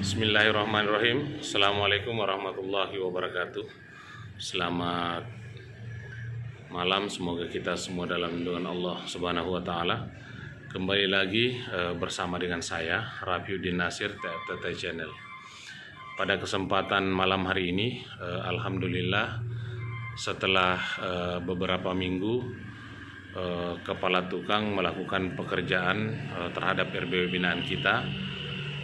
Bismillahirrahmanirrahim Assalamualaikum warahmatullahi wabarakatuh Selamat malam Semoga kita semua dalam lindungan Allah subhanahu wa ta'ala Kembali lagi eh, bersama dengan saya Rabiuddin Nasir TTT Channel Pada kesempatan malam hari ini eh, Alhamdulillah Setelah eh, beberapa minggu Kepala Tukang melakukan pekerjaan terhadap RBW binaan kita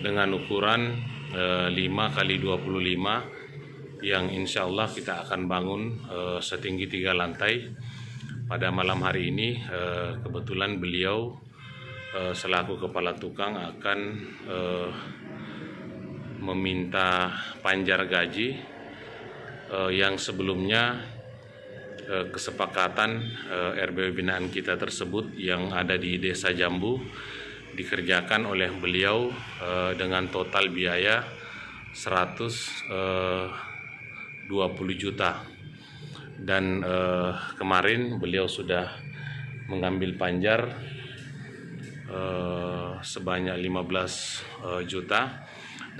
dengan ukuran e, eh, 5 kali 25 yang insya Allah kita akan bangun e, setinggi tiga lantai pada malam hari ini e, kebetulan beliau e, selaku kepala tukang akan e, meminta panjar gaji e, yang sebelumnya e, kesepakatan e, RBW binaan kita tersebut yang ada di Desa Jambu dikerjakan oleh beliau eh, dengan total biaya 120 eh, juta dan eh, kemarin beliau sudah mengambil panjar eh, sebanyak 15 eh, juta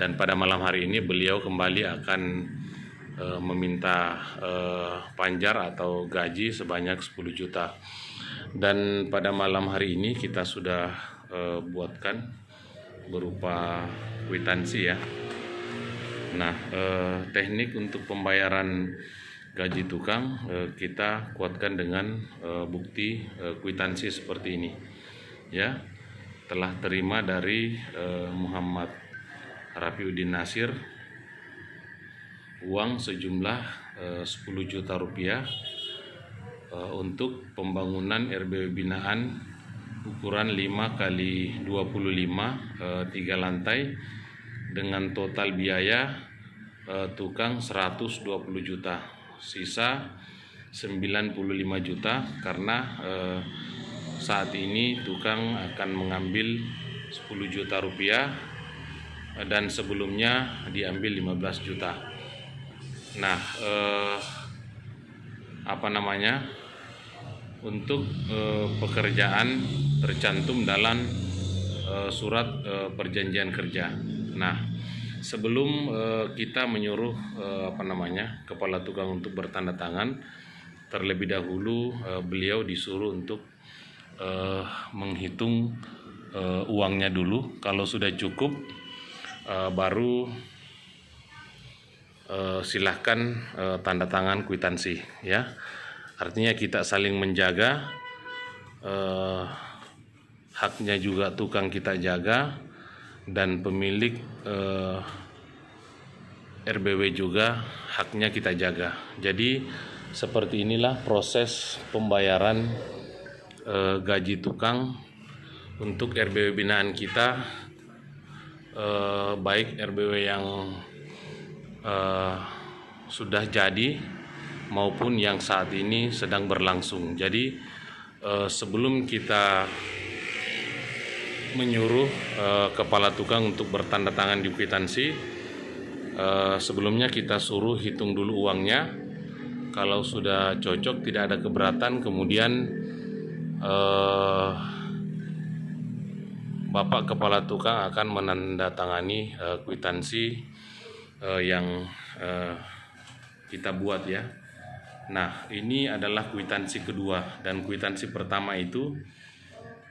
dan pada malam hari ini beliau kembali akan eh, meminta eh, panjar atau gaji sebanyak 10 juta dan pada malam hari ini kita sudah e, buatkan berupa kwitansi ya. Nah, e, teknik untuk pembayaran gaji tukang e, kita kuatkan dengan e, bukti e, kwitansi seperti ini. Ya. Telah terima dari e, Muhammad Rafiuddin Nasir uang sejumlah e, 10 juta rupiah e, untuk pembangunan RBW binaan ukuran 5 kali 25 eh, tiga lantai dengan total biaya eh, tukang 120 juta sisa 95 juta karena eh, saat ini tukang akan mengambil 10 juta rupiah dan sebelumnya diambil 15 juta nah eh, apa namanya untuk eh, pekerjaan tercantum dalam eh, surat eh, perjanjian kerja. Nah, sebelum eh, kita menyuruh eh, apa namanya kepala tukang untuk bertanda tangan, terlebih dahulu eh, beliau disuruh untuk eh, menghitung eh, uangnya dulu. Kalau sudah cukup, eh, baru eh, silahkan eh, tanda tangan kwitansi, ya artinya kita saling menjaga eh, haknya juga tukang kita jaga dan pemilik eh, RBW juga haknya kita jaga jadi seperti inilah proses pembayaran eh, gaji tukang untuk RBW binaan kita eh, baik RBW yang eh, sudah jadi maupun yang saat ini sedang berlangsung. Jadi eh, sebelum kita menyuruh eh, kepala tukang untuk bertanda tangan di kwitansi, eh, sebelumnya kita suruh hitung dulu uangnya. Kalau sudah cocok, tidak ada keberatan, kemudian eh, Bapak Kepala Tukang akan menandatangani eh, kwitansi eh, yang eh, kita buat ya Nah, ini adalah kuitansi kedua dan kuitansi pertama itu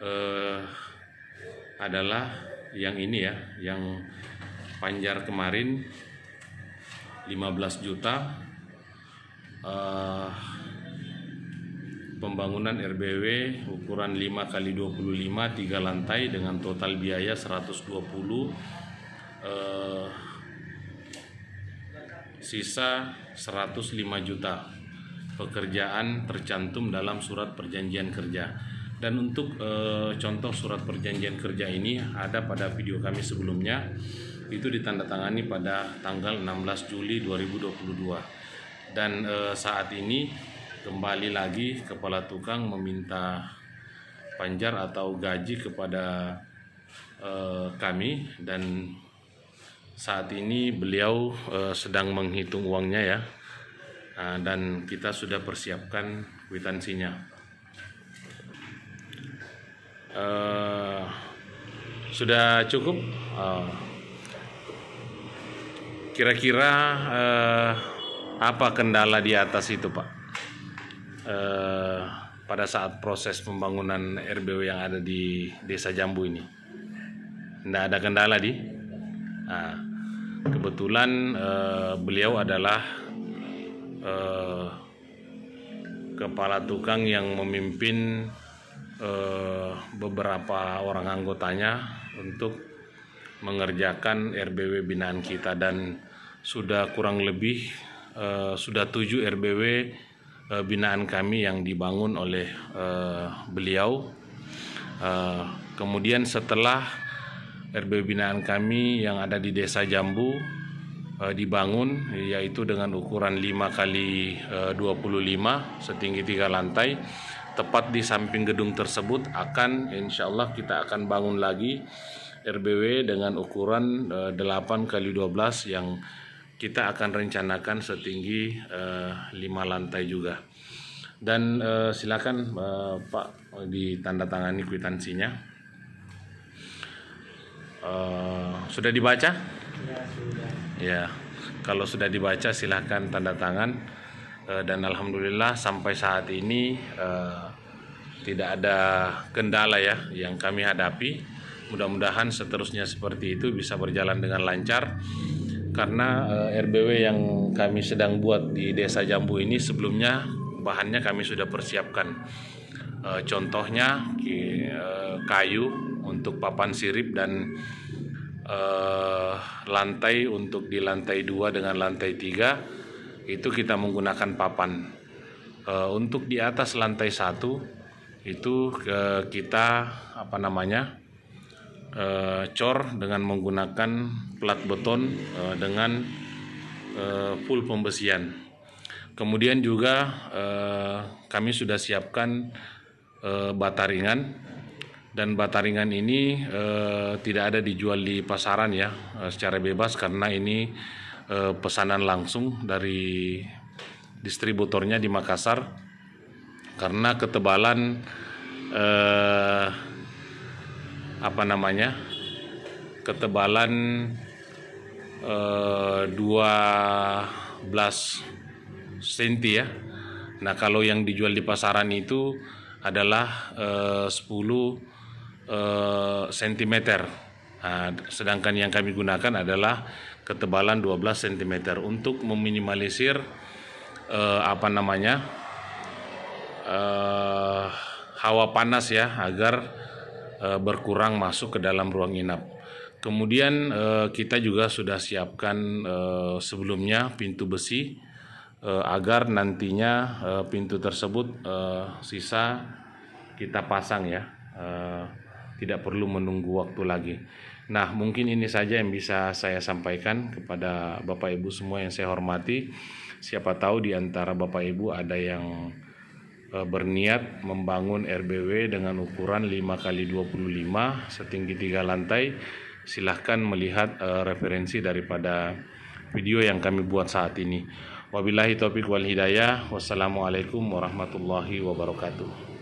eh, adalah yang ini ya, yang Panjar kemarin 15 juta eh, pembangunan RBW ukuran 5 kali 25 tiga lantai dengan total biaya 120 eh, sisa 105 juta pekerjaan tercantum dalam surat perjanjian kerja. Dan untuk e, contoh surat perjanjian kerja ini ada pada video kami sebelumnya itu ditandatangani pada tanggal 16 Juli 2022. Dan e, saat ini kembali lagi kepala tukang meminta panjar atau gaji kepada e, kami dan saat ini beliau e, sedang menghitung uangnya ya Eh, dan kita sudah persiapkan kwitansinya. Uh, sudah cukup. Eh, kira-kira uh, uh, apa kendala di atas itu, Pak? Uh, pada saat proses pembangunan RBW yang ada di Desa Jambu ini, tidak ada kendala di. uh, kebetulan uh, beliau adalah eh, kepala tukang yang memimpin eh, beberapa orang anggotanya untuk mengerjakan RBW binaan kita dan sudah kurang lebih eh, sudah tujuh RBW eh, binaan kami yang dibangun oleh eh, beliau. Eh, kemudian setelah RBW binaan kami yang ada di Desa Jambu Eh, dibangun yaitu dengan ukuran 5 kali 25 eh, setinggi tiga lantai tepat di samping gedung tersebut akan insya Allah kita akan bangun lagi RBW dengan ukuran 8 eh, kali 12 yang kita akan rencanakan setinggi 5 lantai juga dan silakan Pak ditandatangani kwitansinya sudah dibaca ya kalau sudah dibaca silahkan tanda tangan eh, dan alhamdulillah sampai saat ini eh, tidak ada kendala ya yang kami hadapi mudah-mudahan seterusnya seperti itu bisa berjalan dengan lancar karena eh, RBW yang kami sedang buat di desa Jambu ini sebelumnya bahannya kami sudah persiapkan contohnya kayu untuk papan sirip dan eh, lantai untuk di lantai dua dengan lantai tiga itu kita menggunakan papan. Eh, untuk di atas lantai satu itu eh, kita apa namanya eh, cor dengan menggunakan plat beton eh, dengan eh, full pembesian. Kemudian juga eh, kami sudah siapkan eh, ringan dan bataringan ini e, tidak ada dijual di pasaran ya eh, secara bebas karena ini e, pesanan langsung dari distributornya di Makassar karena ketebalan e, apa namanya ketebalan e, 12 cm ya nah kalau yang dijual di pasaran itu adalah e, 10 cm. Eh, nah, sedangkan yang kami gunakan adalah ketebalan 12 cm untuk meminimalisir eh, apa namanya eh, hawa panas ya agar eh, berkurang masuk ke dalam ruang inap. Kemudian eh, kita juga sudah siapkan eh, sebelumnya pintu besi eh, agar nantinya eh, pintu tersebut eh, sisa kita pasang ya. Eh, tidak perlu menunggu waktu lagi. Nah, mungkin ini saja yang bisa saya sampaikan kepada Bapak Ibu semua yang saya hormati. Siapa tahu di antara Bapak Ibu ada yang eh, berniat membangun RBW dengan ukuran 5 kali 25 setinggi 3 lantai. Silahkan melihat eh, referensi daripada video yang kami buat saat ini. Wabillahi taufik wal hidayah. Wassalamualaikum warahmatullahi wabarakatuh.